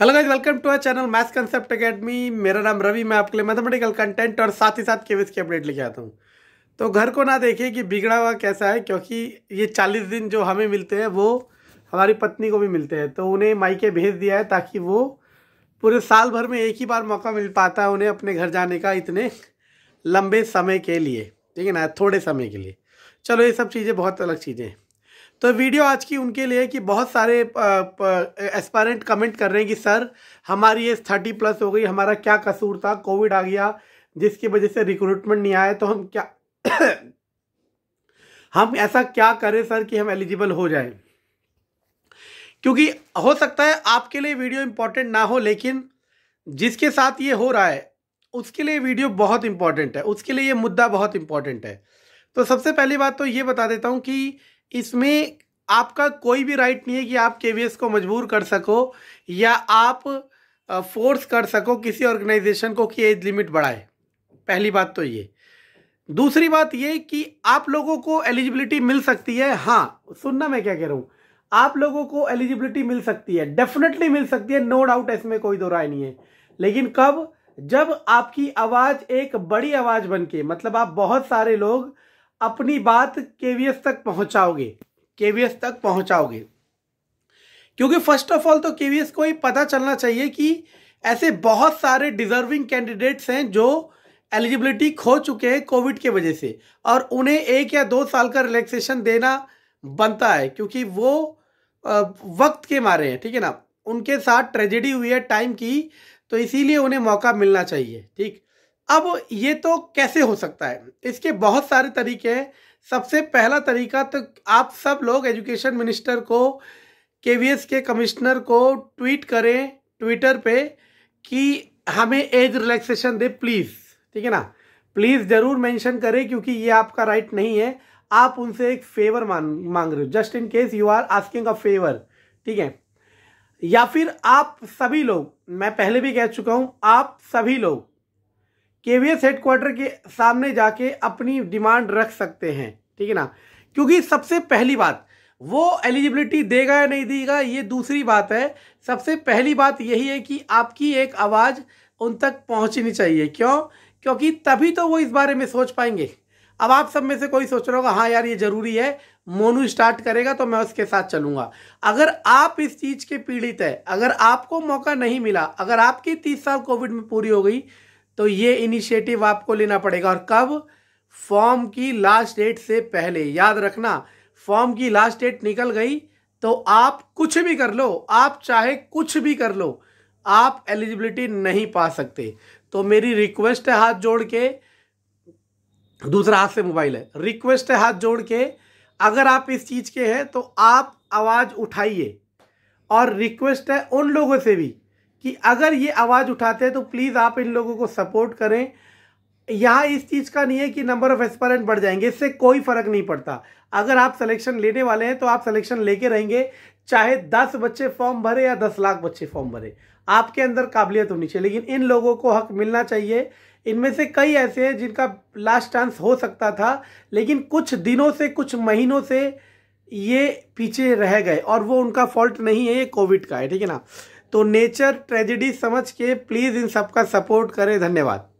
hello guys welcome to our channel maths concept academy मेरा नाम रवि मैं आपके लिए मैथमेटिकल कंटेंट और साथ ही साथ केवीएस की अपडेट लेके आता हूँ तो घर को ना देखिए कि बिगड़ा हुआ कैसा है क्योंकि ये चालीस दिन जो हमें मिलते हैं वो हमारी पत्नी को भी मिलते हैं तो उन्हें माइके भेज दिया है ताकि वो पूरे साल भर में एक ही बार मौका मिल पाता है उन्हें अपने घर जाने का इतने लंबे समय के लिए ठीक है ना थोड़े समय के लिए चलो ये सब चीज़ें बहुत अलग चीज़ें हैं तो वीडियो आज की उनके लिए कि बहुत सारे एस्पायरेंट कमेंट कर रहे हैं कि सर हमारी एज थर्टी प्लस हो गई हमारा क्या कसूर था कोविड आ गया जिसकी वजह से रिक्रूटमेंट नहीं आया तो हम क्या हम ऐसा क्या करें सर कि हम एलिजिबल हो जाएं क्योंकि हो सकता है आपके लिए वीडियो इंपॉर्टेंट ना हो लेकिन जिसके साथ ये हो रहा है उसके लिए वीडियो बहुत इंपॉर्टेंट है उसके लिए ये मुद्दा बहुत इंपॉर्टेंट है तो सबसे पहली बात तो ये बता देता हूँ कि इसमें आपका कोई भी राइट नहीं है कि आप के को मजबूर कर सको या आप फोर्स कर सको किसी ऑर्गेनाइजेशन को कि एज लिमिट बढ़ाए पहली बात तो ये दूसरी बात ये कि आप लोगों को एलिजिबिलिटी मिल सकती है हाँ सुनना मैं क्या कह रहा हूँ आप लोगों को एलिजिबिलिटी मिल सकती है डेफिनेटली मिल सकती है नो डाउट इसमें कोई दो राय नहीं है लेकिन कब जब आपकी आवाज एक बड़ी आवाज बन के मतलब आप बहुत सारे लोग अपनी बात केवीएस तक पहुंचाओगे केवीएस तक पहुंचाओगे क्योंकि फर्स्ट ऑफ ऑल तो केवीएस को ही पता चलना चाहिए कि ऐसे बहुत सारे डिजर्विंग कैंडिडेट्स हैं जो एलिजिबिलिटी खो चुके हैं कोविड के वजह से और उन्हें एक या दो साल का रिलैक्सेशन देना बनता है क्योंकि वो वक्त के मारे हैं ठीक है ना उनके साथ ट्रेजेडी हुई है टाइम की तो इसीलिए उन्हें मौका मिलना चाहिए ठीक अब ये तो कैसे हो सकता है इसके बहुत सारे तरीके हैं सबसे पहला तरीका तो आप सब लोग एजुकेशन मिनिस्टर को के के कमिश्नर को ट्वीट करें ट्विटर पे कि हमें एज रिलैक्सेशन दे प्लीज़ ठीक है ना प्लीज़ ज़रूर मेंशन करें क्योंकि ये आपका राइट नहीं है आप उनसे एक फेवर मांग मांग रहे हो just in case you are asking a favour ठीक है या फिर आप सभी लोग मैं पहले भी कह चुका हूँ आप सभी लोग के वी एस हेडक्वार्टर के सामने जाके अपनी डिमांड रख सकते हैं ठीक है ना क्योंकि सबसे पहली बात वो एलिजिबिलिटी देगा या नहीं देगा ये दूसरी बात है सबसे पहली बात यही है कि आपकी एक आवाज़ उन तक पहुंचनी चाहिए क्यों क्योंकि तभी तो वो इस बारे में सोच पाएंगे अब आप सब में से कोई सोच रहा होगा हाँ यार ये ज़रूरी है मोनू स्टार्ट करेगा तो मैं उसके साथ चलूंगा अगर आप इस चीज़ के पीड़ित है अगर आपको मौका नहीं मिला अगर आपकी तीस साल कोविड में पूरी हो गई तो ये इनिशिएटिव आपको लेना पड़ेगा और कब फॉर्म की लास्ट डेट से पहले याद रखना फॉर्म की लास्ट डेट निकल गई तो आप कुछ भी कर लो आप चाहे कुछ भी कर लो आप एलिजिबिलिटी नहीं पा सकते तो मेरी रिक्वेस्ट है हाथ जोड़ के दूसरा हाथ से मोबाइल है रिक्वेस्ट है हाथ जोड़ के अगर आप इस चीज़ के हैं तो आप आवाज़ उठाइए और रिक्वेस्ट है उन लोगों से भी कि अगर ये आवाज़ उठाते हैं तो प्लीज़ आप इन लोगों को सपोर्ट करें यहाँ इस चीज़ का नहीं है कि नंबर ऑफ एस्पायरेंट बढ़ जाएंगे इससे कोई फ़र्क नहीं पड़ता अगर आप सिलेक्शन लेने वाले हैं तो आप सिलेक्शन लेके रहेंगे चाहे दस बच्चे फॉर्म भरे या दस लाख बच्चे फॉर्म भरे आपके अंदर काबिलियत होनी चाहिए लेकिन इन लोगों को हक मिलना चाहिए इनमें से कई ऐसे हैं जिनका लास्ट चांस हो सकता था लेकिन कुछ दिनों से कुछ महीनों से ये पीछे रह गए और वो उनका फॉल्ट नहीं है ये कोविड का है ठीक है ना तो नेचर ट्रेजिडी समझ के प्लीज़ इन सबका सपोर्ट करें धन्यवाद